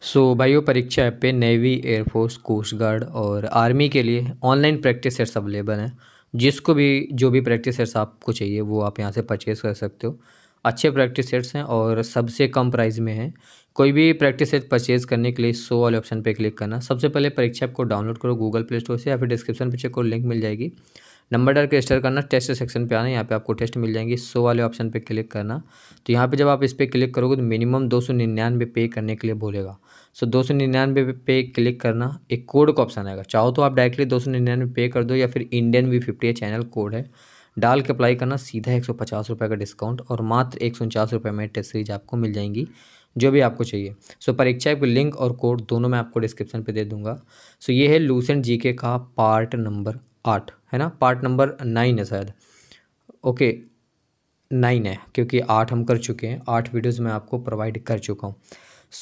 सो so, भाइयों Pariksha app पे navy air force coast guard और आर्मी के लिए ऑनलाइन प्रैक्टिस सेट्स अवेलेबल हैं जिसको भी जो भी प्रैक्टिस सेट्स आपको चाहिए वो आप यहाँ से परचेज़ कर सकते हो अच्छे प्रैक्टिस सेट्स हैं और सबसे कम प्राइस में हैं कोई भी प्रैक्टिस सेट परचेज़ करने के लिए सो वाले ऑप्शन पर क्लिक करना सबसे पहले परीक्षा ऐप को डाउनलोड करो गूगल प्ले स्टोर से या फिर डिस्क्रिप्शन पीछे चेक करो लिंक मिल जाएगी नंबर डाल के रजिस्टर करना टेस्ट सेक्शन पे आना यहाँ पे आपको टेस्ट मिल जाएंगे सो वाले ऑप्शन पे क्लिक करना तो यहाँ पे जब आप इस पर क्लिक करोगे तो मिनिमम दो सौ निन्यानवे पे करने के लिए बोलेगा सो दो सौ निन्यानवे पे क्लिक करना एक कोड का ऑप्शन आएगा चाहो तो आप डायरेक्टली दो सौ निन्यानवे पे कर दो या फिर Indian V fifty channel code है डाल के अप्लाई करना सीधा एक सौ पचास रुपये का डिस्काउंट और मात्र एक सौ उनचास रुपये में टेस्ट सीरीज आपको मिल जाएंगी जो भी आपको चाहिए सो परीक्षा के लिंक और कोड दोनों मैं आपको डिस्क्रिप्शन पे दे दूंगा सो ये है लूसेंट जीके का पार्ट नंबर आठ है ना पार्ट नंबर नाइन है शायद ओके नाइन है क्योंकि आठ हम कर चुके हैं आठ वीडियोज़ मैं आपको प्रोवाइड कर चुका हूँ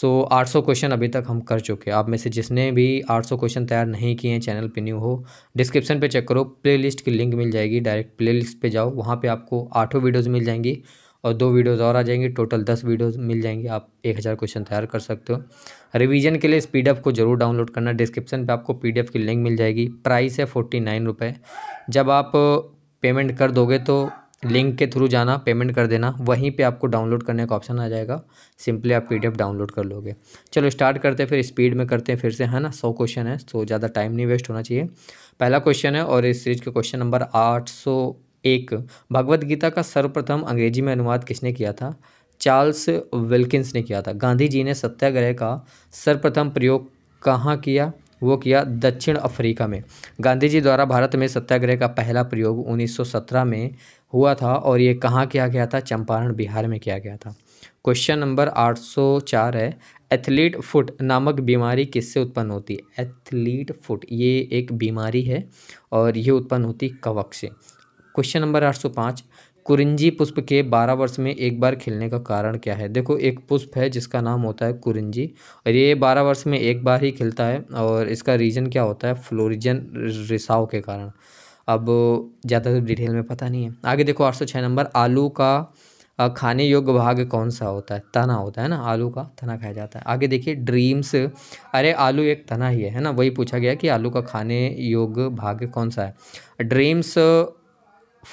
सो आठ सौ क्वेश्चन अभी तक हम कर चुके हैं आप में से जिसने भी आठ सौ क्वेश्चन तैयार नहीं किए हैं चैनल पे न्यू हो डिस्क्रिप्शन पे चेक करो प्लेलिस्ट की लिंक मिल जाएगी डायरेक्ट प्लेलिस्ट पे जाओ वहाँ पे आपको आठों वीडियोज़ मिल जाएंगी और दो वीडियोज़ और आ जाएंगी टोटल दस वीडियोज़ मिल जाएंगी आप एक हज़ार क्वेश्चन तैयार कर सकते हो रिवीजन के लिए इस पीडीएफ को जरूर डाउनलोड करना डिस्क्रिप्शन पे आपको पीडीएफ की लिंक मिल जाएगी प्राइस है फोर्टी नाइन रुपये जब आप पेमेंट कर दोगे तो लिंक के थ्रू जाना पेमेंट कर देना वहीं पर आपको डाउनलोड करने का ऑप्शन आ जाएगा सिंपली आप पी डाउनलोड कर लोगे चलो स्टार्ट करते हैं फिर स्पीड में करते हैं फिर से है ना सौ क्वेश्चन है तो ज़्यादा टाइम नहीं वेस्ट होना चाहिए पहला क्वेश्चन है और इस सीरीज के क्वेश्चन नंबर आठ सौ एक भगवत गीता का सर्वप्रथम अंग्रेजी में अनुवाद किसने किया था चार्ल्स विल्किंस ने किया था गांधी जी ने सत्याग्रह का सर्वप्रथम प्रयोग कहाँ किया वो किया दक्षिण अफ्रीका में गांधी जी द्वारा भारत में सत्याग्रह का पहला प्रयोग 1917 में हुआ था और ये कहाँ किया गया था चंपारण बिहार में किया गया था क्वेश्चन नंबर 804 है एथलीट फुट नामक बीमारी किससे उत्पन्न होती है एथलीट फुट ये एक बीमारी है और ये उत्पन्न होती कवक से क्वेश्चन नंबर आठ सौ पाँच कुरिंजी पुष्प के बारह वर्ष में एक बार खिलने का कारण क्या है देखो एक पुष्प है जिसका नाम होता है कुरिंजी और ये बारह वर्ष में एक बार ही खिलता है और इसका रीजन क्या होता है फ्लोरिजन रिसाव के कारण अब ज़्यादातर डिटेल में पता नहीं है आगे देखो आठ सौ छः नंबर आलू का खाने योग्य भाग कौन सा होता है तना होता है ना आलू का तना खाया जाता है आगे देखिए ड्रीम्स अरे आलू एक तना ही है है ना वही पूछा गया कि आलू का खाने योग्य भाग कौन सा है ड्रीम्स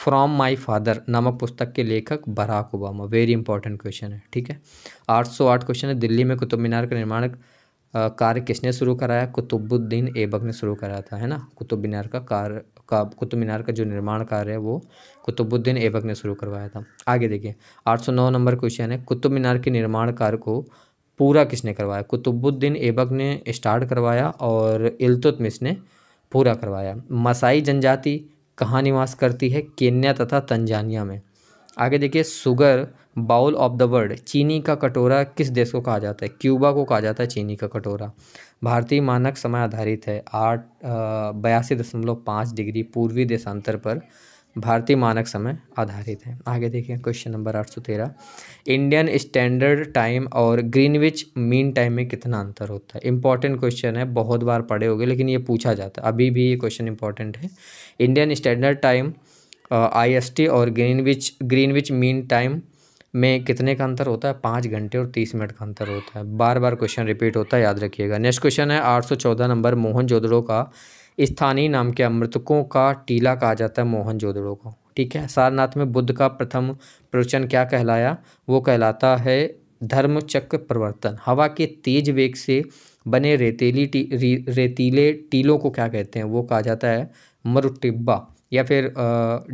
फ्रॉम माई फादर नामक पुस्तक के लेखक Barack Obama very important question है ठीक है आठ सौ आठ क्वेश्चन है दिल्ली में कुतुब मीनार का निर्माण कार्य किसने शुरू कराया कुतुबुद्दीन ऐबक ने शुरू कराया था है ना कुतुब मीनार का कार्य का कुतुब मीनार का जो निर्माण कार्य है वो कुतुबुद्दीन ऐबक ने शुरू करवाया था आगे देखिए आठ सौ नौ नंबर क्वेश्चन है कुतुब मीनार के निर्माण कार्य को पूरा किसने करवाया कुतुबुद्दीन ऐबक ने स्टार्ट करवाया और इल्तुतमिश ने पूरा करवाया मसाई जनजाति कहाँ निवास करती है केन्या तथा तंजानिया में आगे देखिए sugar bowl of the world चीनी का कटोरा किस देश को कहा जाता है क्यूबा को कहा जाता है चीनी का कटोरा भारतीय मानक समय आधारित है आठ बयासी दशमलव पाँच डिग्री पूर्वी देशांतर पर भारतीय मानक समय आधारित है आगे देखिए क्वेश्चन नंबर आठ सौ तेरह इंडियन स्टैंडर्ड टाइम और ग्रीनविच मीन टाइम में कितना अंतर होता है इंपॉर्टेंट क्वेश्चन है बहुत बार पढ़े होंगे लेकिन ये पूछा जाता है अभी भी ये क्वेश्चन इंपॉर्टेंट है इंडियन स्टैंडर्ड टाइम आईएसटी और ग्रीनविच ग्रीनविच मीन टाइम में कितने का अंतर होता है पाँच घंटे और तीस मिनट का अंतर होता है बार बार क्वेश्चन रिपीट होता है याद रखिएगा नेक्स्ट क्वेश्चन है आठ सौ चौदह नंबर मोहन जोदड़ो का स्थानीय नाम के अमृतकों का टीला कहा जाता है मोहन जोदड़ों को ठीक है सारनाथ में बुद्ध का प्रथम प्रवचन क्या कहलाया वो कहलाता है धर्मचक्र प्रवर्तन हवा के तेज वेग से बने रेतीली टी, रे, रेतीले टीलों को क्या कहते हैं वो कहा जाता है मरुटिब्बा या फिर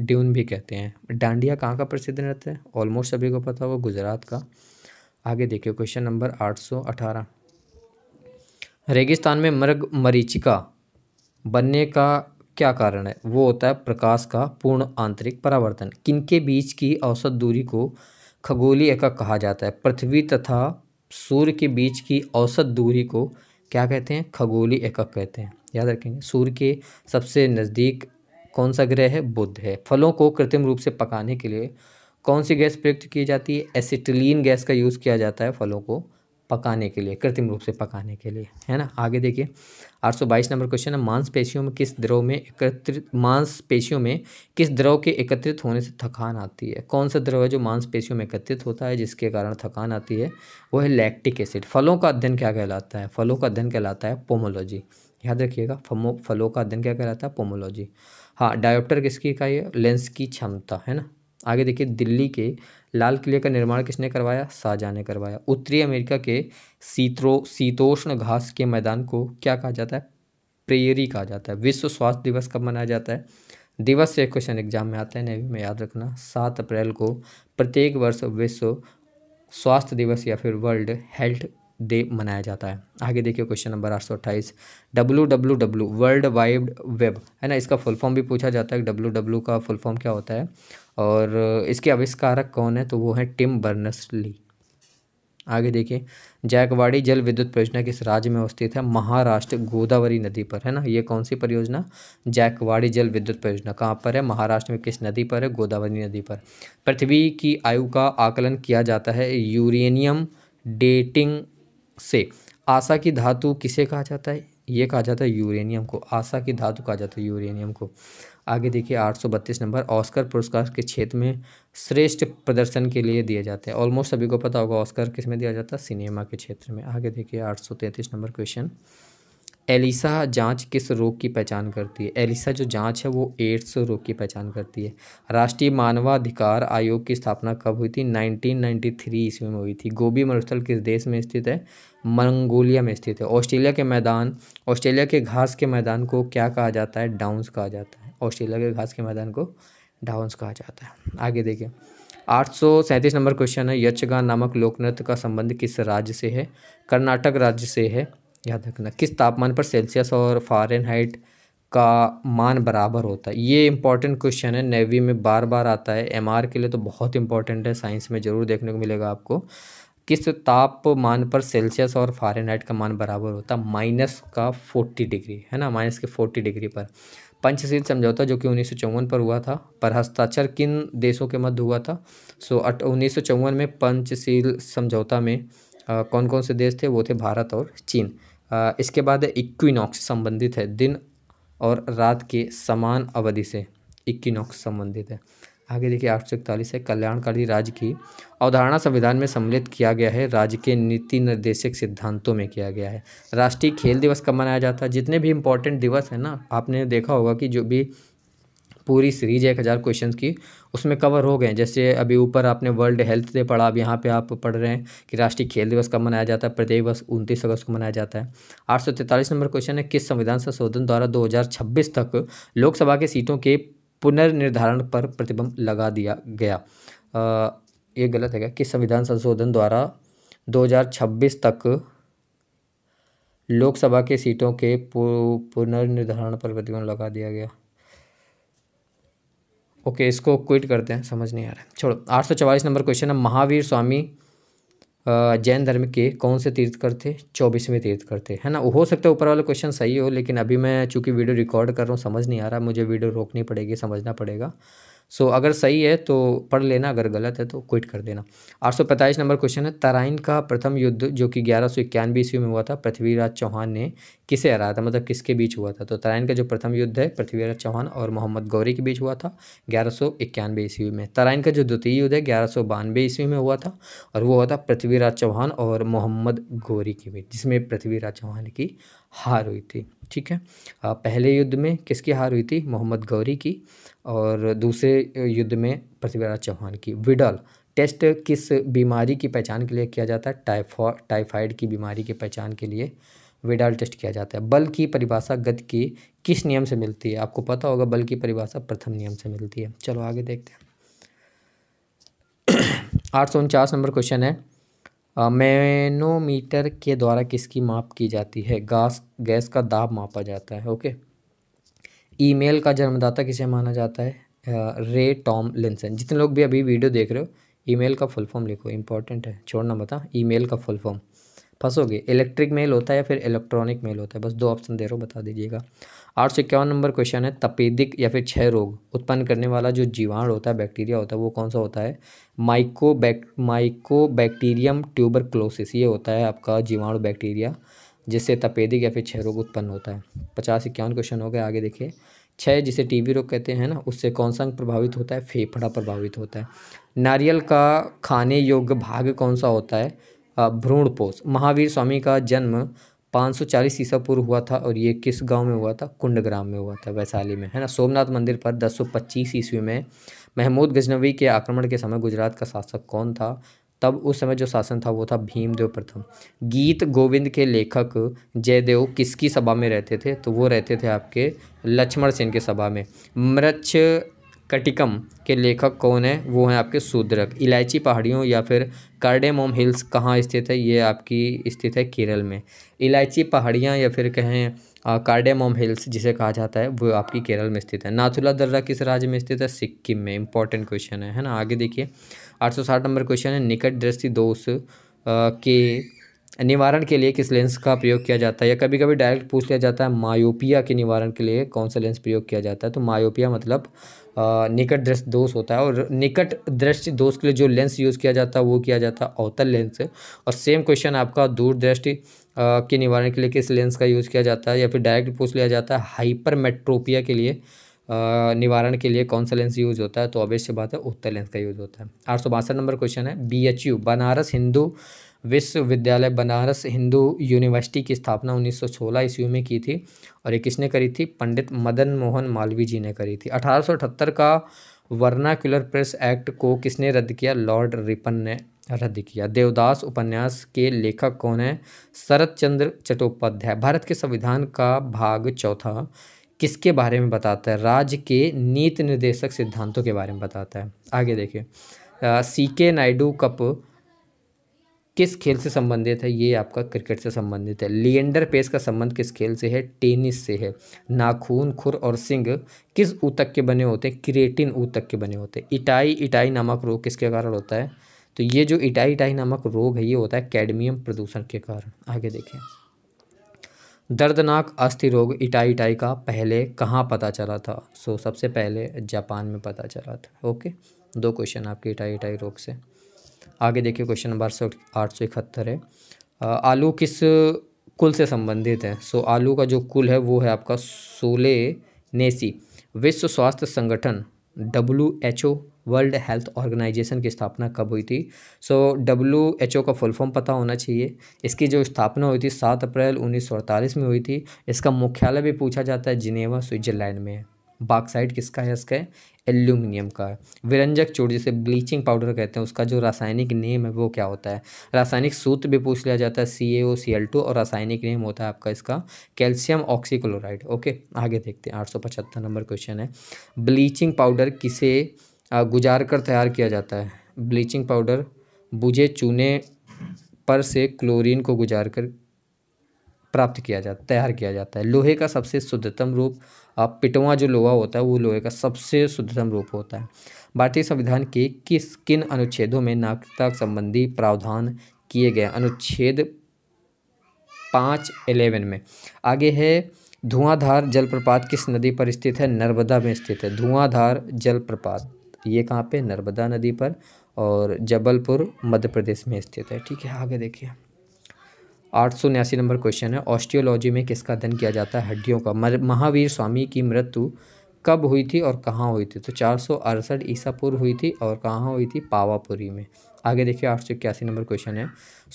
ड्यून भी कहते हैं डांडिया कहाँ का प्रसिद्ध नृत्य है ऑलमोस्ट सभी को पता होगा गुजरात का आगे देखिए क्वेश्चन नंबर आठ सौ अठारह रेगिस्तान में मर्ग मरीचिका बनने का क्या कारण है वो होता है प्रकाश का पूर्ण आंतरिक परावर्तन किनके बीच की औसत दूरी को खगोलीय एकक कहा जाता है पृथ्वी तथा सूर्य के बीच की औसत दूरी को क्या कहते हैं खगोलीय एकक कहते हैं याद रखेंगे सूर्य के सबसे नज़दीक कौन सा ग्रह है बुध है फलों को कृत्रिम रूप से पकाने के लिए कौन सी गैस प्रयुक्त की जाती है एसिटिलीन गैस का यूज़ किया जाता है फलों को पकाने के लिए कृत्रिम रूप से पकाने के लिए है ना आगे देखिए आठ नंबर क्वेश्चन है मांसपेशियों में किस द्रव में एकत्रित मांसपेशियों में किस द्रव के एकत्रित होने से थकान आती है कौन सा द्रव है जो मांसपेशियों में एकत्रित होता है जिसके कारण थकान आती है वो है लैक्टिक एसिड फलों का अध्ययन क्या कहलाता है फलों का अध्ययन कहलाता है पोमोलॉजी याद रखिएगा फमो फलों का अध्ययन क्या कहलाता है पोमोलॉजी हाँ डायोप्टर किसकी का ये लेंस की क्षमता है ना आगे देखिए दिल्ली के लाल किले का निर्माण किसने करवाया शाहजहाँ ने करवाया उत्तरी अमेरिका के शीतरो शीतोष्ण घास के मैदान को क्या कहा जाता है प्रेयरी कहा जाता है विश्व स्वास्थ्य दिवस कब मनाया जाता है दिवस से क्वेश्चन एग्जाम में आते हैं नेवी में याद रखना सात अप्रैल को प्रत्येक वर्ष विश्व स्वास्थ्य दिवस या फिर वर्ल्ड हेल्थ डे मनाया जाता है आगे देखिए क्वेश्चन नंबर आठ सौ अट्ठाईस W W W world wide web है ना इसका फुल फॉर्म भी पूछा जाता है डब्लू डब्लू का फुल फॉर्म क्या होता है और इसके आविष्कारक कौन है तो वो है टिम बर्नस ली आगे देखिए जैकवाड़ी जल विद्युत परियोजना किस राज्य में अवस्थित है महाराष्ट्र गोदावरी नदी पर है ना ये कौन सी परियोजना जैकवाड़ी जल विद्युत परियोजना कहाँ पर है महाराष्ट्र में किस नदी पर है गोदावरी नदी पर पृथ्वी की आयु का आकलन किया जाता है यूरेनियम डेटिंग से आशा की धातु किसे कहा जाता है ये कहा जाता है यूरेनियम को आशा की धातु कहा जाता है यूरेनियम को आगे देखिए आठ नंबर ऑस्कर पुरस्कार के क्षेत्र में श्रेष्ठ प्रदर्शन के लिए दिए जाते हैं ऑलमोस्ट सभी को पता होगा ऑस्कर किस में दिया जाता है सिनेमा के क्षेत्र में आगे देखिए आठ नंबर क्वेश्चन एलिसा जांच किस रोग की पहचान करती है एलिसा जो जांच है वो एड्स रोग की पहचान करती है राष्ट्रीय मानवाधिकार आयोग की स्थापना कब हुई थी 1993 ईस्वी में हुई थी गोभी मरुस्थल किस देश में स्थित है मंगोलिया में स्थित है ऑस्ट्रेलिया के मैदान ऑस्ट्रेलिया के घास के मैदान को क्या कहा जाता है डाउंस कहा जाता है ऑस्ट्रेलिया के घास के मैदान को डाउंस कहा जाता है आगे देखिए आठ नंबर क्वेश्चन है यक्षगान नामक लोकनृत्य का संबंध किस राज्य से है कर्नाटक राज्य से है याद रखना किस तापमान पर सेल्सियस और फ़ारेनहाइट का मान बराबर होता है ये इंपॉर्टेंट क्वेश्चन है नेवी में बार बार आता है एमआर के लिए तो बहुत इंपॉर्टेंट है साइंस में ज़रूर देखने को मिलेगा आपको किस तापमान पर सेल्सियस और फ़ारेनहाइट का मान बराबर होता है माइनस का फोर्टी डिग्री है ना माइनस के फोर्टी डिग्री पर पंचशील समझौता जो कि उन्नीस पर हुआ था पर हस्ताक्षर किन देशों के मध्य हुआ था सो उन्नीस में पंचशील समझौता में कौन कौन से देश थे वो थे भारत और चीन इसके बाद इक्विनॉक्स संबंधित है दिन और रात के समान अवधि से इक्विनॉक्स संबंधित है आगे देखिए आठ सौ इकतालीस है कल्याणकारी राज्य की अवधारणा संविधान में सम्मिलित किया गया है राज्य के नीति निर्देशक सिद्धांतों में किया गया है राष्ट्रीय खेल दिवस कब मनाया जाता है जितने भी इंपॉर्टेंट दिवस हैं ना आपने देखा होगा कि जो भी पूरी सीरीज एक हज़ार क्वेश्चन की उसमें कवर हो गए जैसे अभी ऊपर आपने वर्ल्ड हेल्थ डे पढ़ा अब यहाँ पे आप पढ़ रहे हैं कि राष्ट्रीय खेल दिवस कब मनाया जाता है प्रत्येक वर्ष उनतीस अगस्त को मनाया जाता है आठ नंबर क्वेश्चन है किस संविधान संशोधन द्वारा छब्बीस तक लोकसभा के सीटों के पुनर्निर्धारण पर प्रतिबंध लगा दिया गया आ, ये गलत है क्या किस संविधान संशोधन द्वारा 2026 तक लोकसभा के सीटों के पुनर्निर्धारण पर प्रतिबंध लगा दिया गया ओके इसको क्विट करते हैं समझ नहीं आ रहा है छोड़ो आठ नंबर क्वेश्चन है महावीर स्वामी जैन धर्म के कौन से तीर्थकर थे चौबीसवें तीर्थकर थे है ना हो सकता है ऊपर वाला क्वेश्चन सही हो लेकिन अभी मैं चूंकि वीडियो रिकॉर्ड कर रहा हूँ समझ नहीं आ रहा मुझे वीडियो रोकनी पड़ेगी समझना पड़ेगा सो so, अगर सही है तो पढ़ लेना अगर गलत है तो क्विट कर देना आठ नंबर क्वेश्चन है तराइन का प्रथम युद्ध जो कि ग्यारह सौ इक्यानवे ईस्वी में हुआ था पृथ्वीराज चौहान ने किसे हराया था मतलब किसके बीच हुआ था तो तराइन का जो प्रथम युद्ध है पृथ्वीराज चौहान और मोहम्मद गौरी के बीच हुआ था ग्यारह सौ इक्यानवे ईस्वी में तराइन का जो द्वितीय युद्ध है ग्यारह सौ बानवे ईस्वी में हुआ था और वो हुआ था पृथ्वीराज चौहान और मोहम्मद गौरी के बीच जिसमें पृथ्वीराज चौहान की हार हुई थी ठीक है पहले युद्ध में किसकी हार हुई थी मोहम्मद गौरी की और दूसरे युद्ध में पृथ्वीराज चौहान की विडल टेस्ट किस बीमारी की पहचान के लिए किया जाता है टाइफो टाइफाइड की बीमारी की पहचान के लिए विडाल टेस्ट किया जाता है बल की परिभाषा गति की किस नियम से मिलती है आपको पता होगा बल की परिभाषा प्रथम नियम से मिलती है चलो आगे देखते हैं आठ सौ उनचास नंबर क्वेश्चन है मैनोमीटर के द्वारा किसकी माप की जाती है गैस गैस का दाब मापा जाता है ओके okay? ईमेल का जन्मदाता किसे माना जाता है रे टॉम लिंसन जितने लोग भी अभी वीडियो देख रहे हो ईमेल का फुल फॉर्म लिखो इंपॉर्टेंट है छोड़ना बता हाँ, ईमेल का फुल फॉर्म फंसोगे इलेक्ट्रिक मेल होता है या फिर इलेक्ट्रॉनिक मेल होता है बस दो ऑप्शन दे रहे हो बता दीजिएगा आठ सौ इक्यावन नंबर क्वेश्चन है तपेदिक या फिर क्षय रोग उत्पन्न करने वाला जो जीवाणु होता है बैक्टीरिया होता है वो कौन सा होता है mycobac mycobacterium tuberculosis ये होता है आपका जीवाणु बैक्टीरिया जिससे तपेदिक या फिर क्षय रोग उत्पन्न होता है पचास इक्यावन क्वेश्चन हो गया आगे देखिए छः जिसे टीबी रोग कहते हैं ना उससे कौन सा अंग प्रभावित होता है फेफड़ा प्रभावित होता है नारियल का खाने योग्य भाग कौन सा होता है भ्रूणपोष महावीर स्वामी का जन्म पाँच चालीस ईसा पूर्व हुआ था और ये किस गांव में हुआ था कुंडग्राम में हुआ था वैशाली में है ना सोमनाथ मंदिर पर दस सौ पच्चीस ईस्वी में महमूद गजनवी के आक्रमण के समय गुजरात का शासक कौन था तब उस समय जो शासन था वो था भीमदेव प्रथम गीत गोविंद के लेखक जयदेव किसकी सभा में रहते थे तो वो रहते थे आपके लक्ष्मण सेन के सभा में मृक्ष कटिकम के लेखक कौन है वो हैं आपके सूद्रक इलायची पहाड़ियों या फिर कार्डेमोम हिल्स कहाँ स्थित है ये आपकी स्थित है केरल में इलायची पहाड़ियाँ या फिर कहें कार्डेमोम हिल्स जिसे कहा जाता है वो आपकी केरल में स्थित है नाथुला दर्रा किस राज्य में स्थित है सिक्किम में इंपॉर्टेंट क्वेश्चन है है ना आगे देखिए 860 नंबर क्वेश्चन है निकट दृष्टि दोष के निवारण के लिए किस लेंस का प्रयोग किया जाता है या कभी कभी डायरेक्ट पूछ लिया जाता है मायोपिया के निवारण के लिए कौन सा लेंस प्रयोग किया जाता है तो मायोपिया मतलब निकट दृष्टि दोष होता है और निकट दृष्टि दोष के लिए जो लेंस यूज़ किया जाता है वो किया जाता है अवतल लेंस और सेम क्वेश्चन आपका दूरदृष्टि के निवारण के लिए किस लेंस का यूज़ किया जाता है या फिर डायरेक्ट पूछ लिया जाता है हाइपर मेट्रोपिया के लिए निवारण के लिए कौन सा लेंस यूज़ होता है तो अवश्य बात है उत्तर लेंस का यूज़ होता है आठ सौ बासठ नंबर क्वेश्चन है B H U Banaras Hindu विश्वविद्यालय बनारस हिंदू यूनिवर्सिटी की स्थापना 1916 ईस्वी में की थी और ये किसने करी थी पंडित मदन मोहन मालवी जी ने करी थी अठारह का वर्नाक्युलर प्रेस एक्ट को किसने रद्द किया लॉर्ड रिपन ने रद्द किया देवदास उपन्यास के लेखक कौन है शरत चंद्र चट्टोपाध्याय भारत के संविधान का भाग चौथा किसके बारे में बताता है राज्य के नीति निर्देशक सिद्धांतों के बारे में बताता है आगे देखिए सी के नायडू कप किस खेल से संबंधित है ये आपका क्रिकेट से संबंधित है लिएंडर पेस का संबंध किस खेल से है टेनिस से है नाखून खुर और सिंग किस ऊतक के बने होते हैं क्रिएटिन ऊतक के बने होते हैं इटाई इटाई नामक रोग किसके कारण होता है तो ये जो इटाई इटाई नामक रोग है ये होता है कैडमियम प्रदूषण के कारण आगे देखें दर्दनाक अस्थि रोग इटाई इटाई का पहले कहाँ पता चला था सो so, सबसे पहले जापान में पता चला था ओके दो क्वेश्चन आपके इटाई इटाई रोग से आगे देखिए क्वेश्चन नंबर सौ आठ सौ इकहत्तर है आलू किस कुल से संबंधित है सो so, आलू का जो कुल है वो है आपका सोले नेसी विश्व स्वास्थ्य संगठन W H O World Health Organization की स्थापना कब हुई थी सो डब्ल्यू एच ओ का फुल फॉर्म पता होना चाहिए इसकी जो स्थापना हुई थी सात अप्रैल उन्नीस में हुई थी इसका मुख्यालय भी पूछा जाता है जिनेवा स्विट्जरलैंड में बाक्साइड किसका है इसका एल्यूमिनियम का विरंजक चूड़ जिसे ब्लीचिंग पाउडर कहते हैं उसका जो रासायनिक नेम है वो क्या होता है रासायनिक सूत्र भी पूछ लिया जाता है सी ए ओ सी एल टू और रासायनिक नेम होता है आपका इसका कैल्शियम ऑक्सीक्लोराइड ओके आगे देखते हैं आठ सौ पचहत्तर नंबर क्वेश्चन है ब्लीचिंग पाउडर किसे गुजार कर तैयार किया जाता है ब्लीचिंग पाउडर बुझे चूने पर से क्लोरीन को गुजार कर प्राप्त किया जाता तैयार किया जाता है लोहे का सबसे शुद्धतम रूप पिटवा जो लोहा होता है वो लोहे का सबसे शुद्धतम रूप होता है भारतीय संविधान के किस किन अनुच्छेदों में नागरिकता संबंधी प्रावधान किए गए अनुच्छेद पाँच एलेवन में आगे है धुआंधार जलप्रपात किस नदी पर स्थित है नर्मदा में स्थित है धुआंधार जलप्रपात ये कहाँ पे नर्मदा नदी पर और जबलपुर मध्य प्रदेश में स्थित है ठीक है आगे देखिए आठ सौ उन्यासी नंबर क्वेश्चन है ऑस्ट्रियोलॉजी में किसका अध्ययन किया जाता है हड्डियों का महावीर स्वामी की मृत्यु कब हुई थी और कहाँ हुई थी तो चार सौ अड़सठ ईसा पूर्व हुई थी और कहाँ हुई थी पावापुरी में आगे देखिए आठ सौ इक्यासी नंबर क्वेश्चन है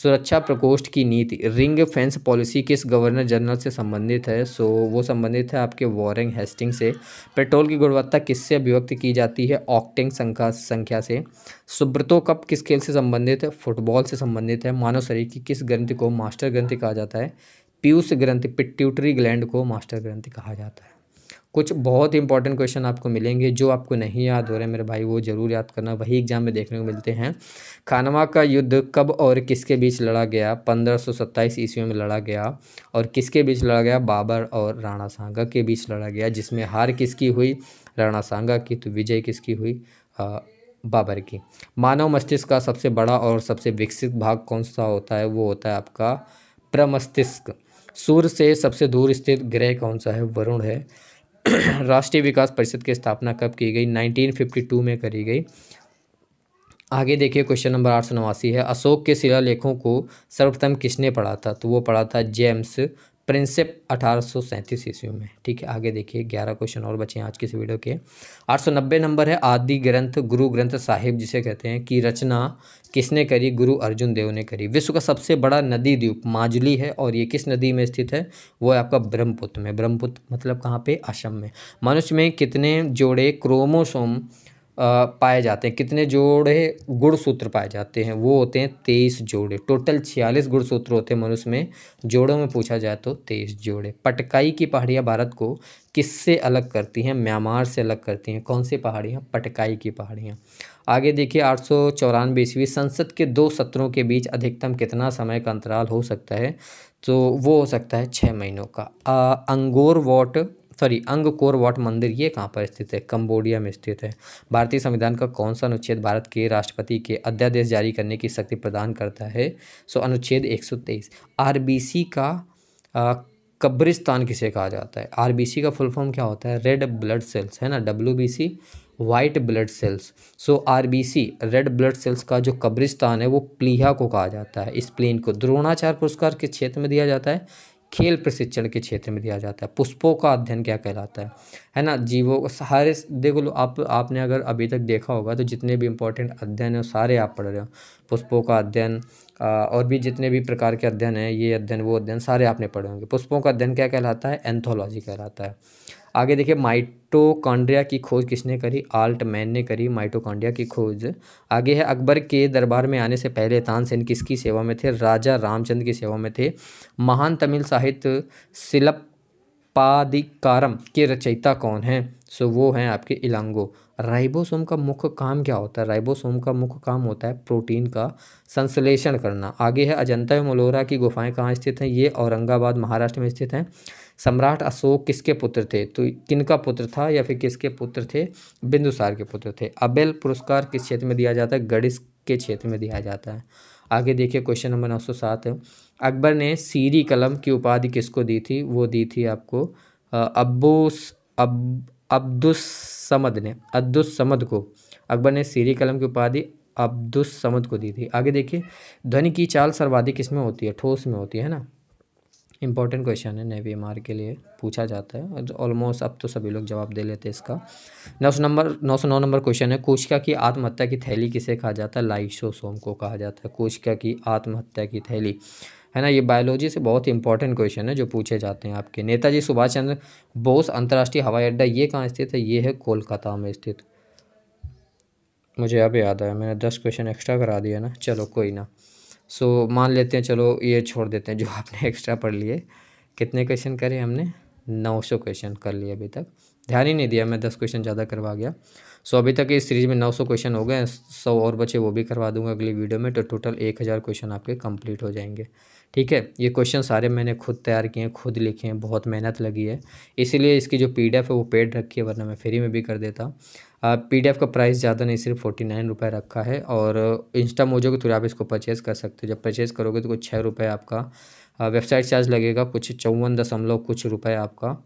सुरक्षा प्रकोष्ठ की नीति रिंग फेंस पॉलिसी किस गवर्नर जनरल से संबंधित है सो वो संबंधित है आपके वॉरिंग हेस्टिंग से पेट्रोल की गुणवत्ता किससे अभिव्यक्त की जाती है ऑक्टिंग संख्या संख्या से सुब्रतो कप किस खेल से संबंधित है फुटबॉल से संबंधित है मानव शरीर की किस ग्रंथि को मास्टर ग्रंथि कहा जाता है पीयूष ग्रंथि पिट्यूटरी ग्लैंड को मास्टर ग्रंथि कहा जाता है कुछ बहुत इंपॉर्टेंट क्वेश्चन आपको मिलेंगे जो आपको नहीं याद हो रहे मेरे भाई वो ज़रूर याद करना वही एग्जाम में देखने को मिलते हैं खानवा का युद्ध कब और किसके बीच लड़ा गया पंद्रह सौ सत्ताईस ईस्वी में लड़ा गया और किसके बीच लड़ा गया बाबर और राणा सांगा के बीच लड़ा गया जिसमें हार किसकी हुई राणा सांगा की तो विजय किसकी हुई आ, बाबर की मानव मस्तिष्क का सबसे बड़ा और सबसे विकसित भाग कौन सा होता है वो होता है आपका प्रमस्तिष्क सूर्य से सबसे दूर स्थित ग्रह कौन सा है वरुण है राष्ट्रीय विकास परिषद की स्थापना कब की गई 1952 में करी गई आगे देखिए क्वेश्चन नंबर आठ सौ नवासी है अशोक के शिलालेखों को सर्वप्रथम किसने पढ़ा था तो वो पढ़ा था जेम्स प्रिंसेप अठारह सौ सैंतीस ईस्वी में ठीक है आगे देखिए ग्यारह क्वेश्चन और बचे हैं आज के इस वीडियो के आठ सौ नब्बे नंबर है आदि ग्रंथ गुरु ग्रंथ साहिब जिसे कहते हैं कि रचना किसने करी गुरु अर्जुन देव ने करी विश्व का सबसे बड़ा नदी द्वीप माजुली है और ये किस नदी में स्थित है वो है आपका ब्रह्मपुत्र में ब्रह्मपुत्र मतलब कहाँ पे असम में मनुष्य में कितने जोड़े क्रोमोसोम पाए जाते हैं कितने जोड़े गुणसूत्र पाए जाते हैं वो होते हैं तेईस जोड़े टोटल छियालीस गुणसूत्र होते हैं मनुष्य में जोड़ों में पूछा जाए तो तेईस जोड़े पटकाई की पहाड़ियाँ भारत को किससे अलग करती हैं म्यांमार से अलग करती हैं कौन सी पहाड़ियाँ पटकाई की पहाड़ियाँ आगे देखिए आठ सौ चौरानवे ईस्वी संसद के दो सत्रों के बीच अधिकतम कितना समय का अंतराल हो सकता है तो वो हो सकता है छः महीनों का Angkor Wat sorry Angkor Wat मंदिर ये कहाँ पर स्थित है कंबोडिया में स्थित है भारतीय संविधान का कौन सा अनुच्छेद भारत के राष्ट्रपति के अध्यादेश जारी करने की शक्ति प्रदान करता है सो अनुच्छेद एक आरबीसी का आ, कब्रिस्तान किसे कहा जाता है आरबीसी का फुल फॉर्म क्या होता है रेड ब्लड सेल्स है ना W B C white blood cells so RBC red blood cells का जो कब्रिस्तान है वो प्लीहा को कहा जाता है इस प्लेन को द्रोणाचार पुरस्कार किस क्षेत्र में दिया जाता है खेल प्रशिक्षण के क्षेत्र में दिया जाता है पुष्पों का अध्ययन क्या कहलाता है है ना जीवों सारे देखो लो आप आपने अगर अभी तक देखा होगा तो जितने भी इंपॉर्टेंट अध्ययन हैं सारे आप पढ़ रहे हो पुष्पों का अध्ययन और भी जितने भी प्रकार के अध्ययन हैं ये अध्ययन वो अध्ययन सारे आपने पढ़े होंगे पुष्पों का अध्ययन क्या कहलाता है एंथोलॉजी कहलाता है आगे देखिए माइटोकॉन्ड्रिया की खोज किसने करी आल्टमैन ने करी माइटोकॉन्ड्रिया की खोज आगे है अकबर के दरबार में आने से पहले तानसेन किसकी सेवा में थे राजा रामचंद्र की सेवा में थे महान तमिल साहित्य सिलप पादिकारम के रचयिता कौन हैं सो वो हैं आपके इलांगो राइबोसोम का मुख्य काम क्या होता है राइबोसोम का मुख्य काम होता है प्रोटीन का संश्लेषण करना आगे है अजंता मलोरा की गुफाएं कहाँ स्थित हैं ये औरंगाबाद महाराष्ट्र में स्थित हैं सम्राट अशोक किसके पुत्र थे तो किनका पुत्र था या फिर किसके पुत्र थे बिंदुसार के पुत्र थे अबेल पुरस्कार किस क्षेत्र में दिया जाता है गणिस के क्षेत्र में दिया जाता है आगे देखिए क्वेश्चन नंबर नौ सौ सात अकबर ने सीरी कलम की उपाधि किसको दी थी वो दी थी आपको अब्बोस अब अब्दुलसमद ने अब्दुलसमद को अकबर ने सीरी कलम की उपाधि अब्दुलसमद को दी थी आगे देखिए ध्वनि की चाल सर्वाधिक किसमें होती है ठोस में होती है ना इंपॉर्टेंट क्वेश्चन है नेवी एम के लिए पूछा जाता है ऑलमोस्ट अब तो सभी लोग जवाब दे लेते हैं इसका नौ सौ नंबर नौ सौ नौ नंबर क्वेश्चन है कोशिका की आत्महत्या की थैली किसे कहा जाता है लाइसोसोम को कहा जाता है कोशिका की आत्महत्या की थैली है ना ये बायोलॉजी से बहुत इंपॉर्टेंट क्वेश्चन है जो पूछे जाते हैं आपके नेताजी सुभाष चंद्र बोस अंतर्राष्ट्रीय हवाई अड्डा ये कहाँ स्थित है ये है कोलकाता में स्थित मुझे अब याद आया मैंने दस क्वेश्चन एक्स्ट्रा करा दिया ना चलो कोई ना सो मान लेते हैं चलो ये छोड़ देते हैं जो आपने एक्स्ट्रा पढ़ लिए कितने क्वेश्चन करे हमने नौ सौ क्वेश्चन कर लिए अभी तक ध्यान ही नहीं दिया मैं दस क्वेश्चन ज़्यादा करवा गया सो अभी तक इस सीरीज़ में नौ सौ क्वेश्चन हो गए सौ और बचे वो भी करवा दूंगा अगली वीडियो में तो टोटल एक हज़ार क्वेश्चन आपके कंप्लीट हो जाएंगे ठीक है ये क्वेश्चन सारे मैंने खुद तैयार किए हैं खुद लिखे हैं बहुत मेहनत लगी है इसीलिए इसकी जो पी है वो पेड रखी है वरना मैं फ्री में भी कर देता पी डी एफ का प्राइस ज़्यादा नहीं सिर्फ फोर्टी नाइन रुपये रखा है और इंस्टा मोजो के थ्रू आप इसको परचेज़ कर सकते हो जब परचेज़ करोगे तो कुछ छः रुपये आपका वेबसाइट चार्ज लगेगा कुछ चौवन दशमलव कुछ रुपये आपका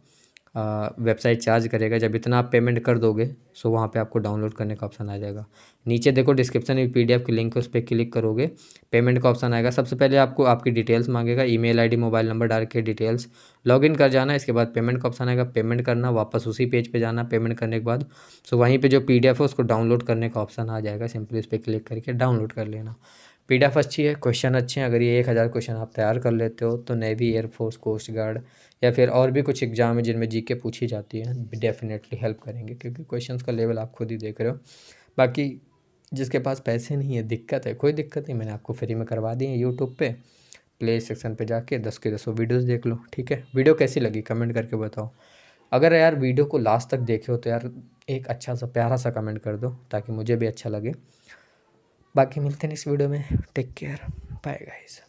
वेबसाइट चार्ज करेगा जब इतना आप पेमेंट कर दोगे सो वहाँ पे आपको डाउनलोड करने का ऑप्शन आ जाएगा नीचे देखो डिस्क्रिप्शन में पीडीएफ की लिंक है उस पर क्लिक करोगे पेमेंट का ऑप्शन आएगा सबसे पहले आपको आपकी डिटेल्स मांगेगा ईमेल आईडी मोबाइल नंबर डाल के डिटेल्स लॉगिन कर जाना इसके बाद पेमेंट का ऑप्शन आएगा पेमेंट करना वापस उसी पेज पर जाना पेमेंट करने के बाद सो वहीं पर जो पी है उसको डाउनलोड करने का ऑप्शन आ जाएगा सिंपली उस पर क्लिक करके डाउनलोड कर लेना एफ अच्छी है क्वेश्चन अच्छे हैं अगर ये एक हज़ार क्वेश्चन आप तैयार कर लेते हो तो नेवी एयरफोर्स कोस्ट गार्ड या फिर और भी कुछ एग्जाम है जिनमें जी के पूछी जाती है डेफिनेटली हेल्प करेंगे क्योंकि क्वेश्चन का लेवल आप खुद ही देख रहे हो बाकी जिसके पास पैसे नहीं है दिक्कत है कोई दिक्कत नहीं मैंने आपको फ्री में करवा दी है यूट्यूब पर प्ले सेक्शन पर जाके दस के दसों वीडियोज़ देख लो ठीक है वीडियो कैसी लगी कमेंट करके बताओ अगर यार वीडियो को लास्ट तक देखे हो तो यार एक अच्छा सा प्यारा सा कमेंट कर दो ताकि मुझे भी अच्छा लगे बाकी मिलते हैं इस वीडियो में टेक केयर बाय गाइज़